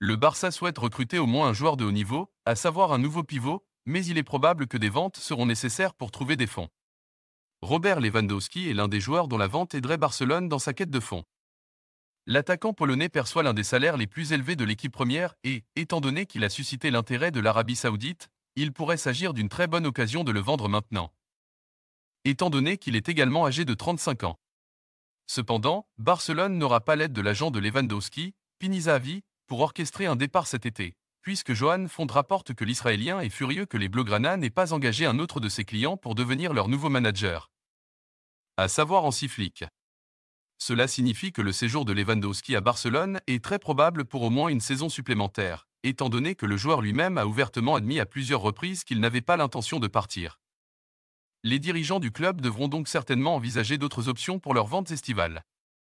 Le Barça souhaite recruter au moins un joueur de haut niveau, à savoir un nouveau pivot, mais il est probable que des ventes seront nécessaires pour trouver des fonds. Robert Lewandowski est l'un des joueurs dont la vente aiderait Barcelone dans sa quête de fonds. L'attaquant polonais perçoit l'un des salaires les plus élevés de l'équipe première et, étant donné qu'il a suscité l'intérêt de l'Arabie saoudite, il pourrait s'agir d'une très bonne occasion de le vendre maintenant. Étant donné qu'il est également âgé de 35 ans. Cependant, Barcelone n'aura pas l'aide de l'agent de Lewandowski, Pinizavi, pour orchestrer un départ cet été, puisque Johan Fond rapporte que l'Israélien est furieux que les Blaugrana n'aient pas engagé un autre de ses clients pour devenir leur nouveau manager. À savoir en sifflique. Cela signifie que le séjour de Lewandowski à Barcelone est très probable pour au moins une saison supplémentaire, étant donné que le joueur lui-même a ouvertement admis à plusieurs reprises qu'il n'avait pas l'intention de partir. Les dirigeants du club devront donc certainement envisager d'autres options pour leurs ventes estivales.